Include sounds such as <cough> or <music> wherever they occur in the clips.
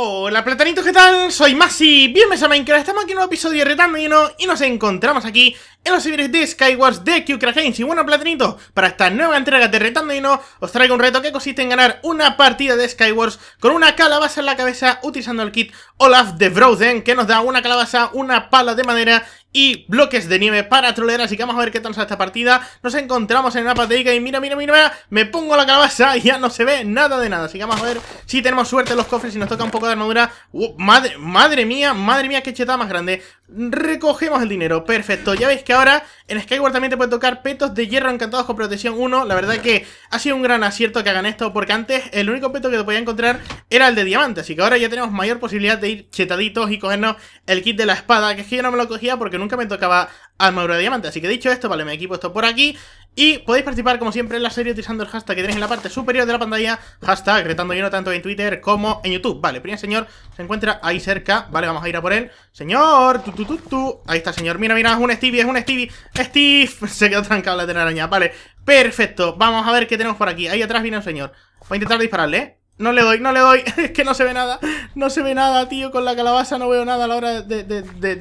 Oh, Hola platanitos, ¿qué tal? Soy Masi, bienvenidos a Minecraft, estamos aquí en un episodio de retando No, y nos encontramos aquí en los servidores de Skywars de Q-Crack Games Y bueno platanitos, para esta nueva entrega de retando No, os traigo un reto que consiste en ganar una partida de Skywars con una calabaza en la cabeza utilizando el kit Olaf de Broden que nos da una calabaza, una pala de madera y bloques de nieve para trolear, así que vamos a ver qué tal nos esta partida. Nos encontramos en el mapa de Ica y mira, mira, mira, me pongo la calabaza y ya no se ve nada de nada. Así que vamos a ver si tenemos suerte en los cofres y nos toca un poco de armadura Uh, madre, madre mía, madre mía, qué cheta más grande. Recogemos el dinero, perfecto. Ya veis que ahora en Skyward también te puede tocar petos de hierro encantados con protección 1. La verdad que ha sido un gran acierto que hagan esto, porque antes el único peto que te podía encontrar era el de diamante. Así que ahora ya tenemos mayor posibilidad de ir chetaditos y cogernos el kit de la espada, que es que yo no me lo cogía porque nunca me tocaba armadura de diamante. Así que dicho esto, vale, me equipo esto por aquí. Y podéis participar, como siempre, en la serie utilizando el hashtag que tenéis en la parte superior de la pantalla. Hashtag retando lleno tanto en Twitter como en YouTube. Vale, primer señor se encuentra ahí cerca. Vale, vamos a ir a por él. Señor, tu, tu, tu, tu. Ahí está, señor. Mira, mira, es un Stevie, es un Stevie. Steve <laughs> se quedó trancado la telaraña. Vale, perfecto. Vamos a ver qué tenemos por aquí. Ahí atrás viene un señor. Voy a intentar dispararle, ¿eh? No le doy, no le doy. <laughs> es que no se ve nada. No se ve nada, tío. Con la calabaza no veo nada a la hora de,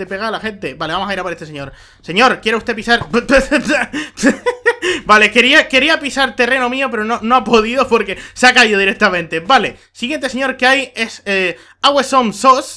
pegar a la gente. Vale, vamos a ir a por este señor. Señor, ¿quiere usted pisar? <laughs> vale, quería, quería pisar terreno mío, pero no, no ha podido porque se ha caído directamente. Vale, siguiente señor que hay es eh, Awesome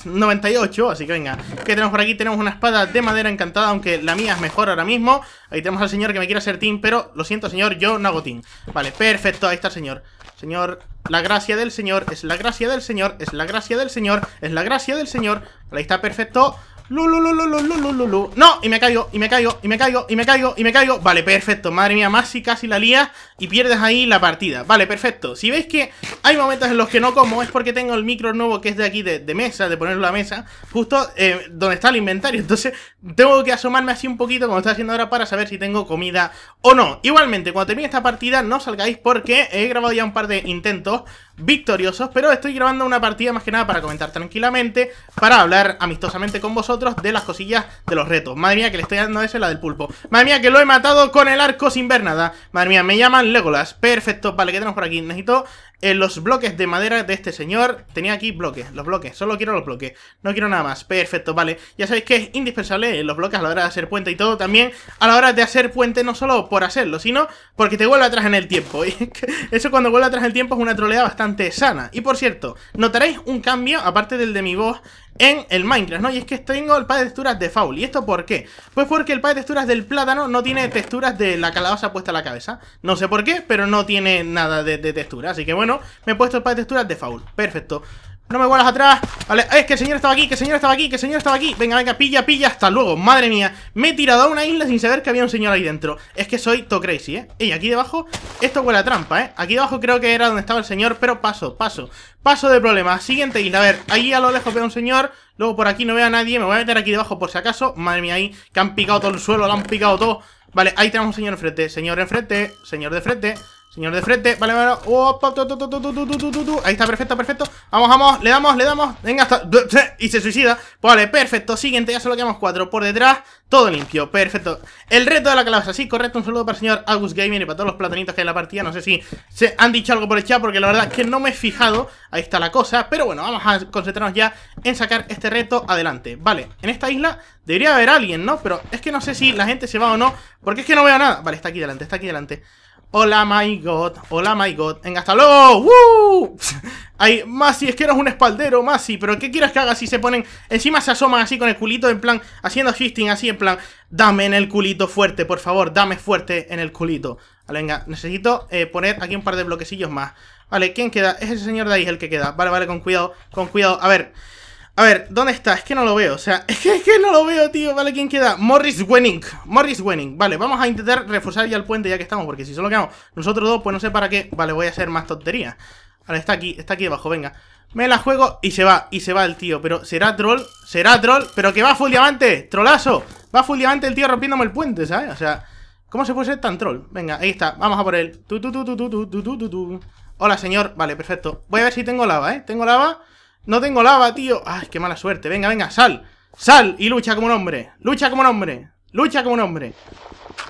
98. Así que venga, ¿qué tenemos por aquí? Tenemos una espada de madera encantada, aunque la mía es mejor ahora mismo. Ahí tenemos al señor que me quiere hacer team, pero lo siento, señor, yo no hago team. Vale, perfecto, ahí está el señor. Señor, la gracia del Señor, es la gracia del Señor, es la gracia del Señor, es la gracia del Señor. Ahí está, perfecto. No, y me caigo, y me caigo, y me caigo, y me caigo, y me caigo. Vale, perfecto. Madre mía, más si casi la lía y pierdes ahí la partida. Vale, perfecto. Si veis que hay momentos en los que no como, es porque tengo el micro nuevo que es de aquí, de, mesa, de ponerlo a la mesa, justo eh, donde está el inventario. Entonces, tengo que asomarme así un poquito, como está haciendo ahora, para saber si tengo comida o no. Igualmente, cuando termine esta partida, no salgáis porque he grabado ya un par de intentos victoriosos, pero estoy grabando una partida más que nada para comentar tranquilamente, para hablar amistosamente con vosotros de las cosillas de los retos. Madre mía, que le estoy dando ese la del pulpo. Madre mía, que lo he matado con el arco sin ver nada. Madre mía, me llaman Legolas. Perfecto, vale, ¿qué tenemos por aquí? Necesito eh, los bloques de madera de este señor tenía aquí bloques, los bloques, solo quiero los bloques, no quiero nada más, perfecto, vale. Ya sabéis que es indispensable los bloques a la hora de hacer puente y todo, también a la hora de hacer puente no solo por hacerlo, sino porque te vuelve atrás en el tiempo. <laughs> Y eso cuando vuelve atrás en el tiempo es una troleada bastante sana. Y por cierto, notaréis un cambio, aparte del de mi voz, en el Minecraft, ¿no? Y es que tengo el par de texturas de Foul. ¿Y esto por qué? Pues porque el par de texturas del plátano no tiene texturas de la calabaza puesta a la cabeza. No sé por qué, pero no tiene nada de, textura. Así que bueno, me he puesto el par de texturas de Foul. Perfecto. No me vuelas atrás Vale, es que el señor estaba aquí, que el señor estaba aquí, que el señor estaba aquí Venga, venga, pilla, pilla, hasta luego, madre mía Me he tirado a una isla sin saber que había un señor ahí dentro Es que soy to crazy, ¿eh? Y aquí debajo, esto fue la trampa, ¿eh? Aquí debajo creo que era donde estaba el señor, pero paso, paso Paso de problema, siguiente isla, a ver Ahí a lo lejos veo un señor, luego por aquí no veo a nadie Me voy a meter aquí debajo por si acaso Madre mía, ahí, que han picado todo el suelo, lo han picado todo Vale, ahí tenemos un señor enfrente, señor enfrente, señor de frente Señor de frente, vale, vale. Ahí está, perfecto, perfecto. Vamos, vamos, le damos, le damos. Venga, Y se suicida. Pues vale, perfecto. Siguiente, ya solo quedamos cuatro por detrás. Todo limpio, perfecto. El reto de la calabaza, sí, correcto. Un saludo para el señor Agus Gaming y para todos los platanitos que hay en la partida. No sé si se han dicho algo por el chat, porque la verdad es que no me he fijado. Ahí está la cosa. Pero bueno, vamos a concentrarnos ya en sacar este reto adelante. Vale, en esta isla debería haber alguien, ¿no? Pero es que no sé si la gente se va o no, porque es que no veo nada. Vale, está aquí delante, está aquí delante. Hola, my god. Hola, my god. Venga, hasta luego. ¡Woo! <laughs> Ay, Masi, es que eres un espaldero, Masi. Pero ¿qué quieres que haga si se ponen... Encima se asoman así con el culito en plan... Haciendo fisting así en plan... Dame en el culito fuerte, por favor. Dame fuerte en el culito. Vale, venga. Necesito eh, poner aquí un par de bloquecillos más. Vale, ¿quién queda? Es el señor de ahí el que queda. Vale, vale, con cuidado. Con cuidado. A ver... A ver, ¿dónde está? Es que no lo veo, o sea, <laughs> es que, no lo veo, tío Vale, ¿quién queda? Morris Wenning Morris Wenning, vale, vamos a intentar reforzar ya el puente ya que estamos Porque si solo quedamos nosotros dos, pues no sé para qué Vale, voy a hacer más tontería. Vale, está aquí, está aquí abajo. venga Me la juego y se va, y se va el tío Pero será troll, será troll Pero que va full diamante, trolazo Va full diamante el tío rompiéndome el puente, ¿sabes? O sea, ¿cómo se puede ser tan troll? Venga, ahí está, vamos a por él tu, tu, tu, Hola, señor, vale, perfecto Voy a ver si tengo lava, ¿eh? Tengo lava no tengo lava, tío. Ay, qué mala suerte. Venga, venga, sal. Sal y lucha como un hombre. Lucha como un hombre. Lucha como un hombre.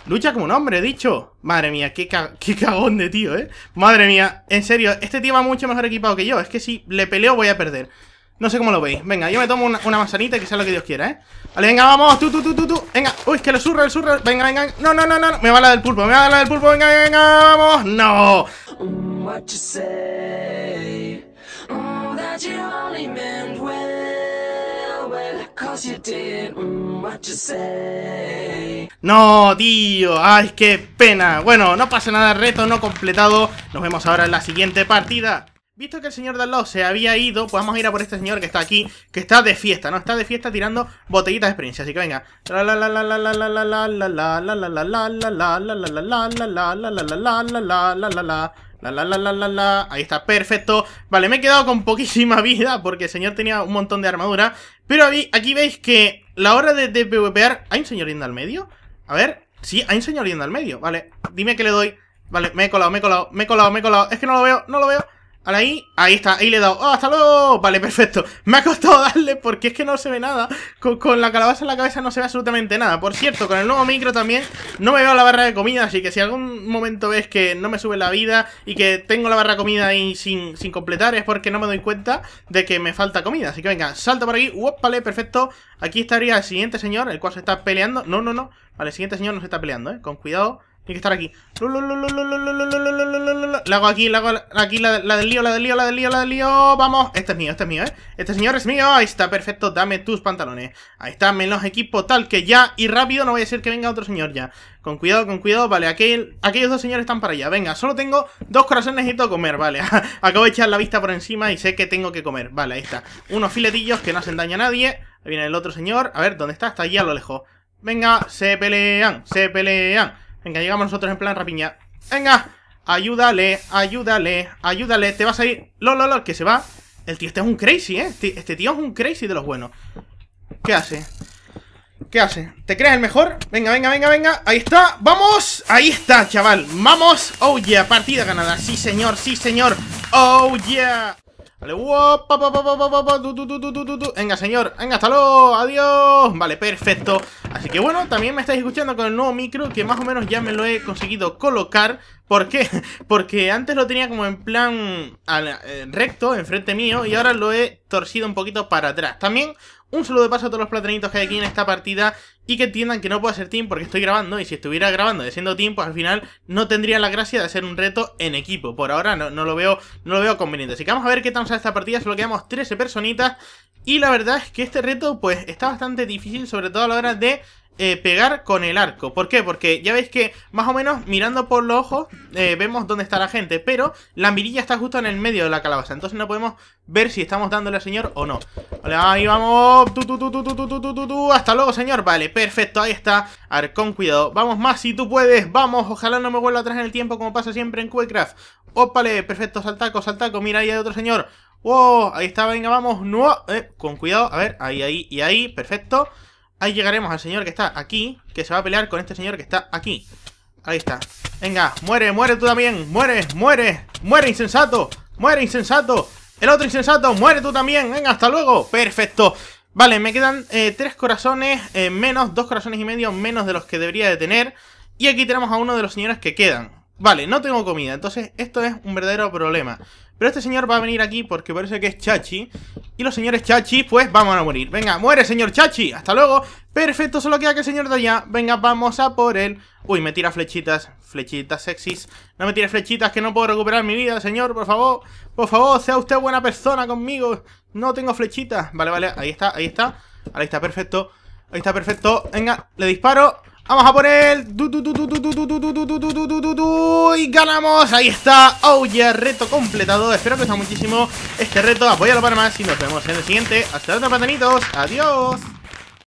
Lucha como un hombre, he dicho. Madre mía, qué, qué cagón de tío, ¿eh? Madre mía, en serio, este tío va mucho mejor equipado que yo. Es que si le peleo voy a perder. No sé cómo lo veis. Venga, yo me tomo una, manzanita que sea lo que Dios quiera, ¿eh? Vale, venga, vamos. Tú, tú, tú, tú, tú. Venga. Uy, que lo surra, el surra. Venga, venga, No, no, no, no. Me va la del pulpo, me va la del pulpo. Venga, venga, venga. Vamos. No. No, tío, ay, qué pena. Bueno, no pasa nada, reto no completado. Nos vemos ahora en la siguiente partida. Visto que el señor Dallo se había ido, podemos ir a por este señor que está aquí, que está de fiesta, ¿no? Está de fiesta tirando botellitas de experiencia, así que venga. La, la, la, la, la, la. Ahí está, perfecto. Vale, me he quedado con poquísima <laughs> vida porque el señor tenía un montón de armadura. Pero aquí veis que la hora de, de ¿Hay un señor al medio? A ver. Sí, hay un señor viendo al medio. Vale, dime que le doy. Vale, me he colado, me he colado, me he colado, me he colado. Es que no lo veo, no lo veo. Ahora ahí, ahí está, ahí le he dado. ¡Oh, hasta luego! Vale, perfecto. Me ha costado <laughs> darle porque es que no se ve nada. Con, la calabaza en la cabeza no se ve absolutamente nada. Por cierto, con el nuevo micro también no me veo la barra de comida, así que si algún momento ves que no me sube la vida y que tengo la barra de comida ahí sin, completar es porque no me doy cuenta de que me falta comida. Así que venga, salta por aquí. vale, perfecto! Aquí estaría el siguiente señor, el cual se está peleando. No, no, no. Vale, el siguiente señor no se está peleando, ¿eh? Con cuidado. Tiene que estar aquí. La hago aquí, la hago aquí, la, del lío, la del lío, la del lío, la del lío. Vamos. Este es mío, este es mío, ¿eh? Este señor es mío. Ahí está, perfecto. Dame tus pantalones. Ahí está, menos equipo tal que ya. Y rápido, no voy a decir que venga otro señor ya. Con cuidado, con cuidado. Vale, aquel, aquellos dos señores están para allá. Venga, solo tengo dos corazones, necesito comer. Vale, acabo de echar la vista por encima y sé que tengo que comer. Vale, ahí está. Unos filetillos que no hacen daño a nadie. Ahí viene el otro señor. A ver, ¿dónde está? Está allí a lo lejos. Venga, se pelean, se pelean. Venga, llegamos nosotros en plan rapiña. ¡Venga! ¡Ayúdale! ¡Ayúdale! ¡Ayúdale! ¡Te vas a ir! ¡Lol, lo, lol! que se va! El tío este es un crazy, ¿eh? Este tío es un crazy de los buenos. ¿Qué hace? ¿Qué hace? ¿Te crees el mejor? Venga, venga, venga, venga. Ahí está. ¡Vamos! Ahí está, chaval. ¡Vamos! ¡Oh, yeah! Partida ganada. Sí, señor. Sí, señor. ¡Oh, yeah! Vale, Venga, señor, venga, hasta luego, adiós Vale, perfecto Así que bueno, también me estáis escuchando con el nuevo micro Que más o menos ya me lo he conseguido colocar ¿Por qué? <laughs> Porque antes lo tenía como en plan eh, recto, enfrente mío, y ahora lo he torcido un poquito para atrás. También un saludo de paso a todos los platanitos que hay aquí en esta partida y que entiendan que no puedo hacer team porque estoy grabando y si estuviera grabando y siendo team, pues al final no tendría la gracia de hacer un reto en equipo. Por ahora no, lo, veo, no lo veo conveniente. Así que vamos a ver qué tal sale esta partida, solo quedamos 13 personitas y la verdad es que este reto pues está bastante difícil, sobre todo a la hora de eh, pegar con el arco. ¿Por qué? Porque ya veis que más o menos mirando por los ojos eh, vemos dónde está la gente, pero la mirilla está justo en el medio de la calabaza, entonces no podemos ver si estamos dándole al señor o no. Vale, ahí vamos, tú, tú, hasta luego señor, vale, perfecto, ahí está, con cuidado, vamos más si tú puedes, vamos, ojalá no me vuelva atrás en el tiempo como pasa siempre en Quakecraft. Ópale, perfecto, saltaco, saltaco, mira, ahí hay otro señor. ¡Wow! Ahí está, venga, vamos. No, eh, con cuidado, a ver, ahí, ahí y ahí, perfecto. Ahí llegaremos al señor que está aquí, que se va a pelear con este señor que está aquí. Ahí está. Venga, muere, muere tú también. Muere, muere. Muere, insensato. Muere, insensato. El otro insensato, muere tú también. Venga, hasta luego. Perfecto. Vale, me quedan eh, tres corazones eh, menos, dos corazones y medio menos de los que debería de tener. Y aquí tenemos a uno de los señores que quedan. Vale, no tengo comida, entonces esto es un verdadero problema. Pero este señor va a venir aquí porque parece que es Chachi. Y los señores Chachi, pues vamos a morir. Venga, muere, señor Chachi. Hasta luego. Perfecto, solo queda que el señor de allá. Venga, vamos a por él. Uy, me tira flechitas. Flechitas sexys. No me tire flechitas que no puedo recuperar mi vida, señor. Por favor, por favor, sea usted buena persona conmigo. No tengo flechitas. Vale, vale, ahí está, ahí está. Ahí está, perfecto. Ahí está, perfecto. Venga, le disparo. Vamos a poner... Y ganamos, ahí está Oye, reto completado Espero que os muchísimo este reto apoyalo para más y nos vemos en el siguiente Hasta luego, patanitos! adiós